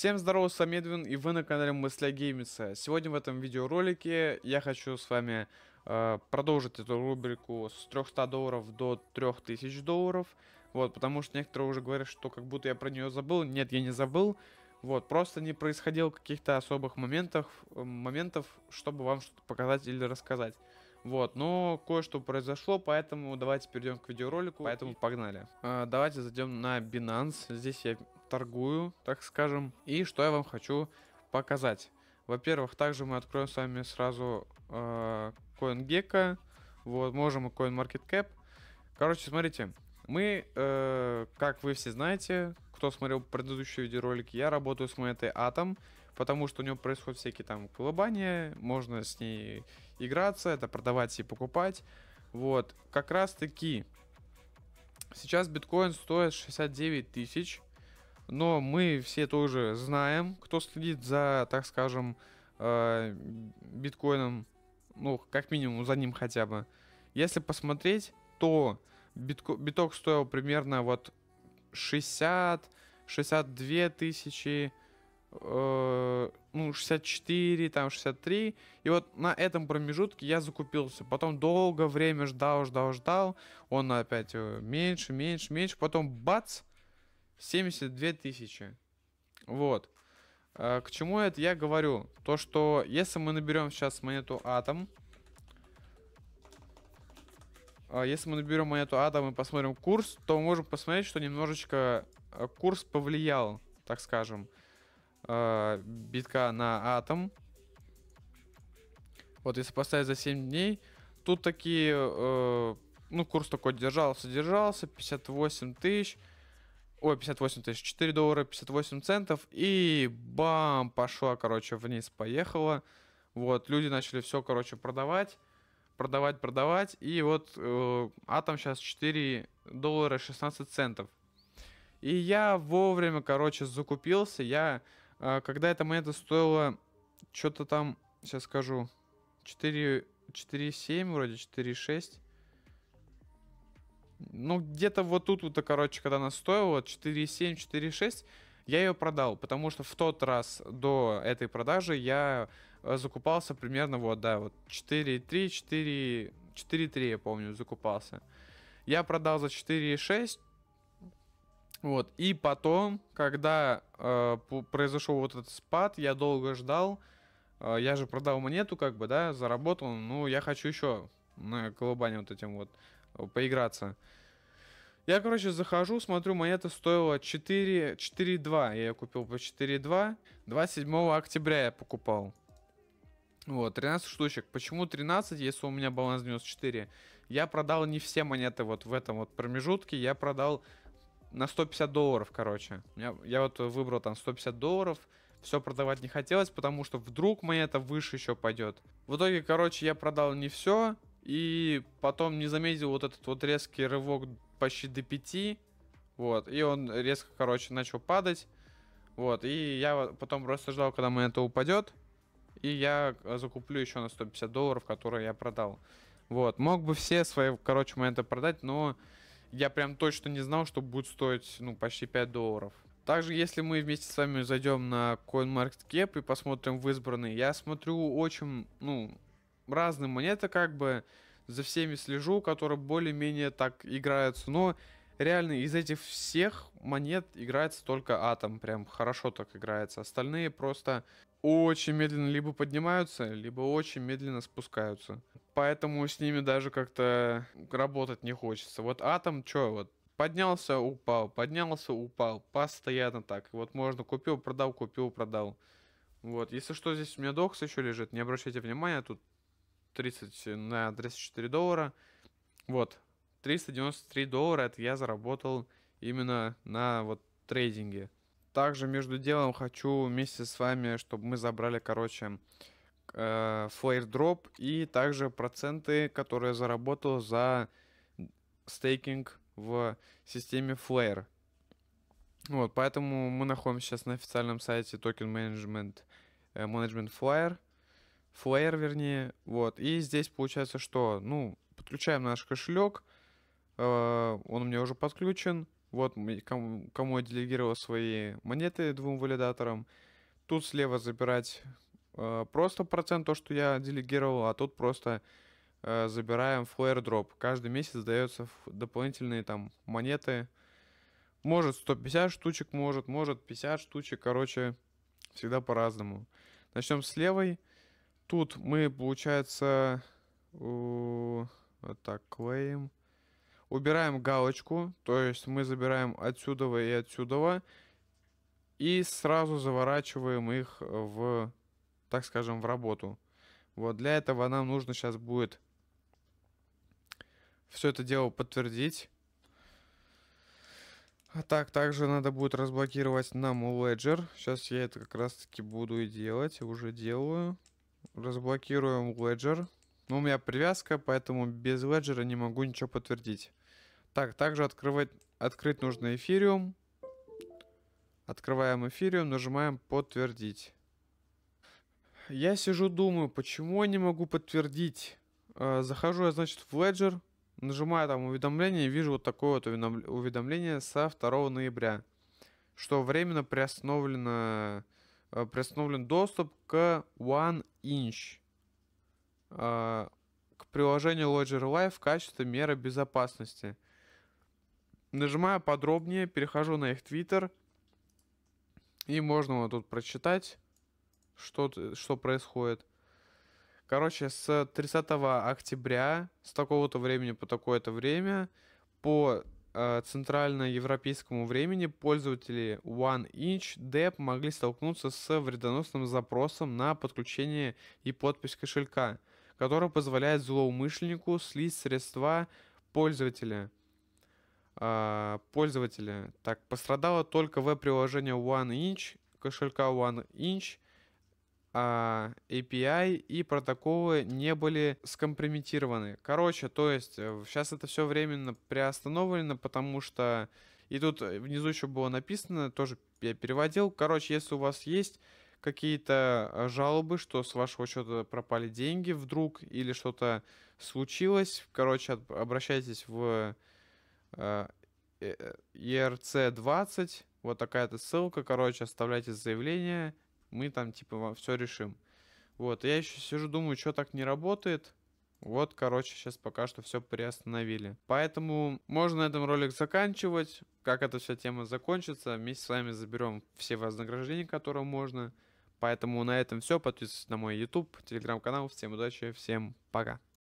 Всем здорова, с вами Эдвин, и вы на канале Мысля Геймица. Сегодня в этом видеоролике я хочу с вами э, продолжить эту рубрику с 300 долларов до 3000 долларов. Вот, потому что некоторые уже говорят, что как будто я про нее забыл. Нет, я не забыл. Вот, просто не происходило каких-то особых моментов, э, моментов, чтобы вам что-то показать или рассказать. Вот, но кое-что произошло, поэтому давайте перейдем к видеоролику, поэтому погнали. Э, давайте зайдем на Binance. Здесь я торгую, так скажем. И что я вам хочу показать. Во-первых, также мы откроем с вами сразу э, CoinGecko. Вот, можем и CoinMarketCap. Короче, смотрите, мы, э, как вы все знаете, кто смотрел предыдущий видеоролик, я работаю с монетой Атом, потому что у него происходят всякие там колебания, можно с ней играться, это продавать и покупать. Вот, как раз таки, сейчас биткоин стоит 69 тысяч, но мы все тоже знаем, кто следит за, так скажем, э, биткоином, ну, как минимум за ним хотя бы. Если посмотреть, то битко, биток стоил примерно вот 60, 62 тысячи, э, ну, 64, там, 63. И вот на этом промежутке я закупился. Потом долгое время ждал, ждал, ждал. Он опять э, меньше, меньше, меньше. Потом бац, 72 тысячи. Вот. Э, к чему это я говорю? То, что если мы наберем сейчас монету атом, э, если мы наберем монету атом и посмотрим курс, то мы можем посмотреть, что немножечко э, курс повлиял, так скажем, битка на атом. Вот если поставить за 7 дней, тут такие, ну, курс такой держался, держался, 58 тысяч, Ой, 58 тысяч, 4 доллара 58 центов, и бам, пошла, короче, вниз поехала. Вот, люди начали все, короче, продавать, продавать, продавать, и вот э, атом сейчас 4 доллара 16 центов. И я вовремя, короче, закупился, я, э, когда эта монета стоила, что-то там, сейчас скажу, 4, 4,7 вроде, 4,6, ну, где-то вот тут, вот, короче, когда она стоила 4,7, 4,6, я ее продал, потому что в тот раз до этой продажи я э, закупался примерно вот, да, вот 4,3, 4, 4,3, я помню, закупался. Я продал за 4,6, вот, и потом, когда э, произошел вот этот спад, я долго ждал, э, я же продал монету, как бы, да, заработал, ну, я хочу еще на колебание вот этим вот Э, поиграться. Я, короче, захожу, смотрю, монета стоила 4, 4,2. Я ее купил по 4,2. 27 октября я покупал. Вот, 13 штучек. Почему 13, если у меня баланс 94? Я продал не все монеты вот в этом вот промежутке. Я продал на 150 долларов, короче. Я, я вот выбрал там 150 долларов. Все продавать не хотелось, потому что вдруг монета выше еще пойдет. В итоге, короче, я продал не все. И потом не заметил вот этот вот резкий рывок почти до 5. Вот. И он резко, короче, начал падать. Вот. И я потом просто ждал, когда монета упадет. И я а, закуплю еще на 150 долларов, которые я продал. Вот. Мог бы все свои, короче, моменты продать, но я прям точно не знал, что будет стоить, ну, почти 5 долларов. Также, если мы вместе с вами зайдем на CoinMarketCap и посмотрим в избранные, я смотрю очень, ну, разные монеты, как бы за всеми слежу, которые более-менее так играются. Но реально из этих всех монет играется только атом, прям хорошо так играется. Остальные просто очень медленно либо поднимаются, либо очень медленно спускаются. Поэтому с ними даже как-то работать не хочется. Вот атом, что вот, поднялся, упал, поднялся, упал, постоянно так. Вот можно купил, продал, купил, продал. Вот, если что, здесь у меня докс еще лежит, не обращайте внимания, тут 30 на 34 доллара. Вот, 393 доллара это я заработал именно на вот трейдинге. Также между делом хочу вместе с вами, чтобы мы забрали, короче, э, флейрдроп и также проценты, которые я заработал за стейкинг в системе Flare. Вот, поэтому мы находимся сейчас на официальном сайте Token Management, э, Management Flyer флеер, вернее, вот. И здесь получается, что, ну, подключаем наш кошелек, э, он у меня уже подключен, вот кому, кому я делегировал свои монеты двум валидаторам. Тут слева забирать э, просто процент то, что я делегировал, а тут просто э, забираем флэр дроп. Каждый месяц дается дополнительные там монеты. Может 150 штучек, может, может 50 штучек. Короче, всегда по-разному. Начнем с левой. Тут мы, получается, вот так клеим. Убираем галочку, то есть мы забираем отсюда и отсюда. И сразу заворачиваем их в, так скажем, в работу. Вот для этого нам нужно сейчас будет все это дело подтвердить. А так, также надо будет разблокировать нам Ledger. Сейчас я это как раз таки буду и делать, уже делаю. Разблокируем леджер. Но ну, у меня привязка, поэтому без леджера не могу ничего подтвердить. Так, также открывать, открыть нужно эфириум. Открываем эфириум, нажимаем подтвердить. Я сижу, думаю, почему я не могу подтвердить. Э, захожу я, значит, в Ledger, нажимаю там уведомление вижу вот такое вот уведомление со 2 ноября, что временно приостановлено, э, приостановлен доступ к One Inch а, к приложению Lodger Live в качестве меры безопасности. Нажимаю подробнее, перехожу на их Twitter. И можно вот тут прочитать, что, что происходит. Короче, с 30 октября, с такого-то времени по такое-то время, по Э, центральноевропейскому времени пользователи OneInch Dev могли столкнуться с вредоносным запросом на подключение и подпись кошелька, который позволяет злоумышленнику слить средства пользователя. Э, пользователя. Так, пострадало только веб-приложение OneInch, кошелька OneInch, а API и протоколы не были скомпрометированы. Короче, то есть сейчас э, это все временно приостановлено, потому что... И тут э, внизу еще было написано, тоже я переводил. Короче, если у вас есть какие-то а, жалобы, что с вашего счета пропали деньги вдруг или что-то случилось, короче, обращайтесь в а, э, ERC20, вот такая-то ссылка, короче, оставляйте заявление, мы там, типа, все решим. Вот, я еще сижу, думаю, что так не работает. Вот, короче, сейчас пока что все приостановили. Поэтому можно на этом ролик заканчивать. Как эта вся тема закончится, вместе с вами заберем все вознаграждения, которые можно. Поэтому на этом все. Подписывайтесь на мой YouTube, телеграм-канал. Всем удачи, всем пока.